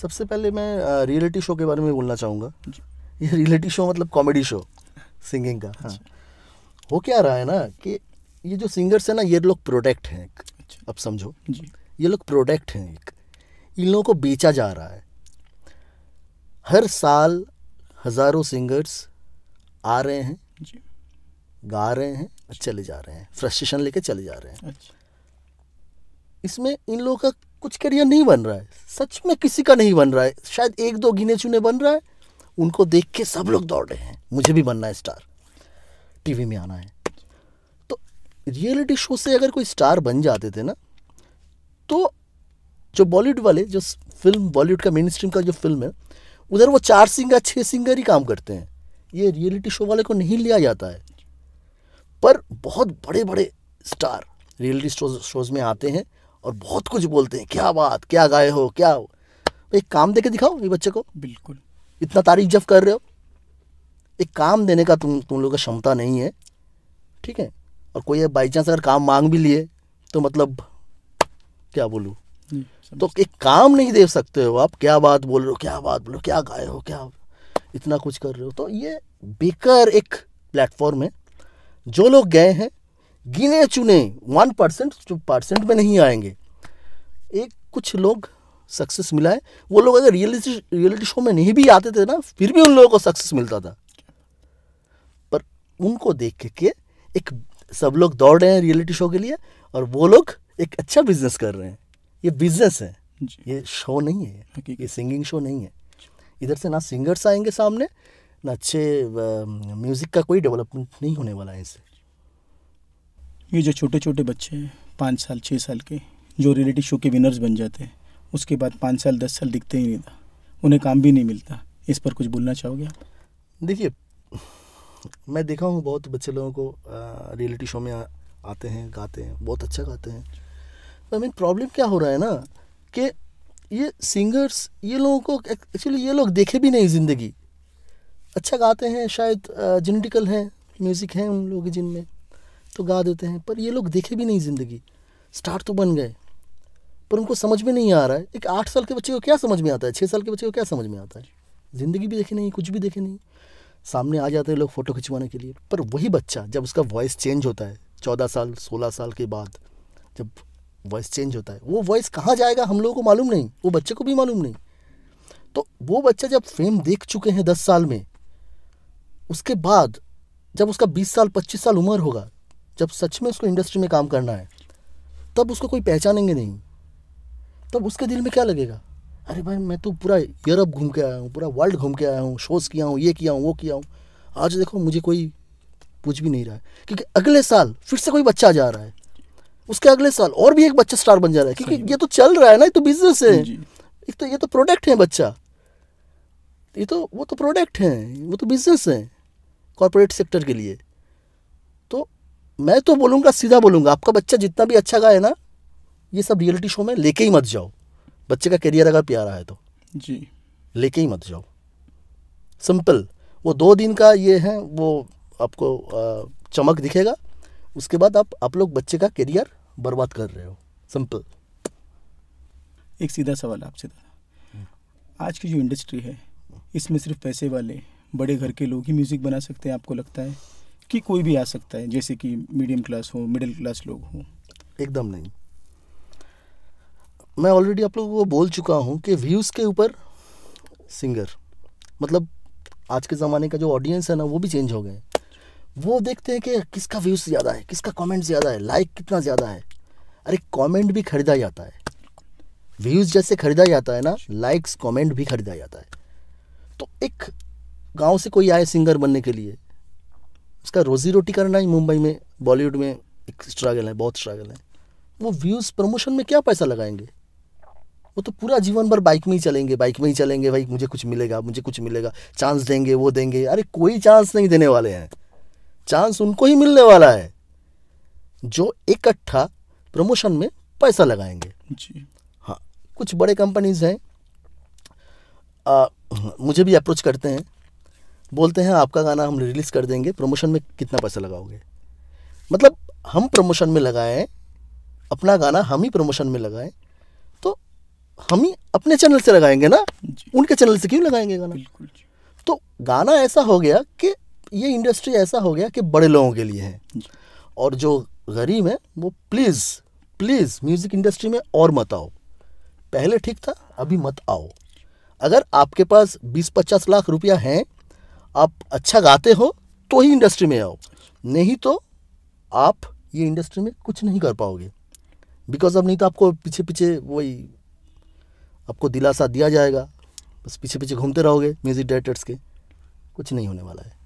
सबसे पहले मैं रियलिटी शो के बारे में बोलना चाहूँगा ये रियलिटी शो मतलब कॉमेडी शो सिंगिंग का हाँ अच्छा। हो क्या रहा है ना कि ये जो सिंगर्स हैं ना ये लोग प्रोडक्ट हैं एक अच्छा। अब समझो जी ये लोग प्रोडक्ट हैं एक इन लोगों को बेचा जा रहा है हर साल हज़ारों सिंगर्स आ रहे हैं जी गा रहे हैं और चले जा रहे हैं फ्रस्ट्रेशन लेके चले जा रहे हैं अच्छा। इसमें इन लोगों का कुछ करियर नहीं बन रहा है सच में किसी का नहीं बन रहा है शायद एक दो गिने चुने बन रहा है उनको देख के सब लोग दौड़ रहे हैं मुझे भी बनना है स्टार टीवी में आना है तो रियलिटी शो से अगर कोई स्टार बन जाते थे ना तो जो बॉलीवुड वाले जो फिल्म बॉलीवुड का मेन स्ट्रीम का जो फिल्म है उधर वो चार सिंगर छः सिंगर ही काम करते हैं ये रियलिटी शो वाले को नहीं लिया जाता है पर बहुत बड़े बड़े स्टार रियलिटी शोज शोज में आते हैं और बहुत कुछ बोलते हैं क्या बात क्या गाए हो क्या हो एक काम दे के दिखाओ ये बच्चे को बिल्कुल इतना तारीफ जब कर रहे हो एक काम देने का तुम तुम लोग का क्षमता नहीं है ठीक है और कोई बाई चांस अगर काम मांग भी लिए तो मतलब क्या बोलूँ तो एक काम नहीं दे सकते हो आप क्या बात बोल रहे हो क्या बात बोलो क्या गाए हो क्या इतना कुछ कर रहे हो तो ये बेकर एक प्लेटफॉर्म है जो लोग गए हैं गिने चुने वन परसेंट टू परसेंट में नहीं आएंगे एक कुछ लोग सक्सेस मिला है वो लोग अगर रियलिटी रियलिटी शो में नहीं भी आते थे ना फिर भी उन लोगों को सक्सेस मिलता था पर उनको देख के एक सब लोग दौड़ रहे हैं रियलिटी शो के लिए और वो लोग एक अच्छा बिजनेस कर रहे हैं ये बिजनेस है ये शो नहीं है ये सिंगिंग शो नहीं है इधर से ना सिंगर्स आएंगे सामने ना अच्छे म्यूज़िक का कोई डेवलपमेंट नहीं होने वाला है इससे ये जो छोटे छोटे बच्चे हैं पाँच साल छः साल के जो रियलिटी शो के विनर्स बन जाते हैं उसके बाद पाँच साल दस साल दिखते ही नहीं था उन्हें काम भी नहीं मिलता इस पर कुछ बोलना चाहोगे आप देखिए मैं देखा हूँ बहुत बच्चे लोगों को रियलिटी शो में आ, आते हैं गाते हैं बहुत अच्छा गाते हैं आई मीन प्रॉब्लम क्या हो रहा है ना कि ये सिंगर्स ये लोगों को एक्चुअली ये लोग देखे भी नहीं ज़िंदगी अच्छा गाते हैं शायद जेनेटिकल हैं म्यूज़िक हैं उन लोगों के जिनमें तो गा देते हैं पर ये लोग देखे भी नहीं ज़िंदगी स्टार तो बन गए पर उनको समझ में नहीं आ रहा है एक आठ साल के बच्चे को क्या समझ में आता है छः साल के बच्चे को क्या समझ में आता है ज़िंदगी भी देखे नहीं कुछ भी देखे नहीं सामने आ जाते हैं लोग फ़ोटो खिंचवाने के लिए पर वही बच्चा जब उसका वॉइस चेंज होता है चौदह साल सोलह साल के बाद जब वॉइस चेंज होता है वो वॉइस कहाँ जाएगा हम लोगों को मालूम नहीं वो बच्चे को भी मालूम नहीं तो वो बच्चा जब फेम देख चुके हैं दस साल में उसके बाद जब उसका बीस साल पच्चीस साल उम्र होगा जब सच में उसको इंडस्ट्री में काम करना है तब उसको कोई पहचानेंगे नहीं तब उसके दिल में क्या लगेगा अरे भाई मैं तो पूरा यूरोप घूम के आया हूँ पूरा वर्ल्ड घूम के आया हूँ शोज़ किया हूँ ये किया हूँ वो किया हूँ आज देखो मुझे कोई पूछ भी नहीं रहा है क्योंकि अगले साल फिर से कोई बच्चा जा रहा है उसके अगले साल और भी एक बच्चा स्टार बन जा रहा है क्योंकि ये तो चल रहा है ना ये तो बिजनेस है एक तो ये तो प्रोडक्ट है बच्चा ये तो वो तो प्रोडक्ट है वो तो बिजनेस है कॉरपोरेट सेक्टर के लिए तो मैं तो बोलूँगा सीधा बोलूँगा आपका बच्चा जितना भी अच्छा गाए ना ये सब रियलिटी शो में लेके ही मत जाओ बच्चे का करियर अगर प्यारा है तो जी लेके ही मत जाओ सिंपल वो दो दिन का ये है वो आपको चमक दिखेगा उसके बाद आप आप लोग बच्चे का करियर बर्बाद कर रहे हो सिंपल एक सीधा सवाल आपसे था आज की जो इंडस्ट्री है इसमें सिर्फ पैसे वाले बड़े घर के लोग ही म्यूज़िक बना सकते हैं आपको लगता है कि कोई भी आ सकता है जैसे कि मीडियम क्लास हो मिडिल क्लास लोग हों एकदम नहीं मैं ऑलरेडी आप लोगों को बोल चुका हूँ कि व्यूज़ के ऊपर सिंगर मतलब आज के ज़माने का जो ऑडियंस है ना वो भी चेंज हो गए वो देखते हैं कि किसका व्यूज़ ज़्यादा है किसका कमेंट ज़्यादा है लाइक कितना ज़्यादा है अरे कमेंट भी खरीदा जाता है व्यूज़ जैसे खरीदा जाता है ना लाइक्स कमेंट भी खरीदा जाता है तो एक गांव से कोई आए सिंगर बनने के लिए उसका रोजी रोटी करना ही मुंबई में बॉलीवुड में एक स्ट्रगल है बहुत स्ट्रगल है वो व्यूज़ प्रमोशन में क्या पैसा लगाएंगे वो तो पूरा जीवन भर बाइक में ही चलेंगे बाइक में ही चलेंगे भाई मुझे कुछ मिलेगा मुझे कुछ मिलेगा चांस देंगे वो देंगे अरे कोई चांस नहीं देने वाले हैं चांस उनको ही मिलने वाला है जो इकट्ठा प्रमोशन में पैसा लगाएंगे जी हाँ कुछ बड़े कंपनीज हैं मुझे भी अप्रोच करते हैं बोलते हैं आपका गाना हम रिलीज़ कर देंगे प्रमोशन में कितना पैसा लगाओगे मतलब हम प्रमोशन में लगाएं अपना गाना हम ही प्रमोशन में लगाएं तो हम ही अपने चैनल से लगाएंगे ना उनके चैनल से क्यों लगाएंगे गाना तो गाना ऐसा हो गया कि ये इंडस्ट्री ऐसा हो गया कि बड़े लोगों के लिए है और जो गरीब है वो प्लीज़ प्लीज़ म्यूज़िक इंडस्ट्री में और मत आओ पहले ठीक था अभी मत आओ अगर आपके पास 20-50 लाख रुपया हैं आप अच्छा गाते हो तो ही इंडस्ट्री में आओ नहीं तो आप ये इंडस्ट्री में कुछ नहीं कर पाओगे बिकॉज अब नहीं तो आपको पीछे पीछे वही आपको दिलासा दिया जाएगा बस पीछे पीछे घूमते रहोगे म्यूज़िक डायरेक्टर्स के कुछ नहीं होने वाला है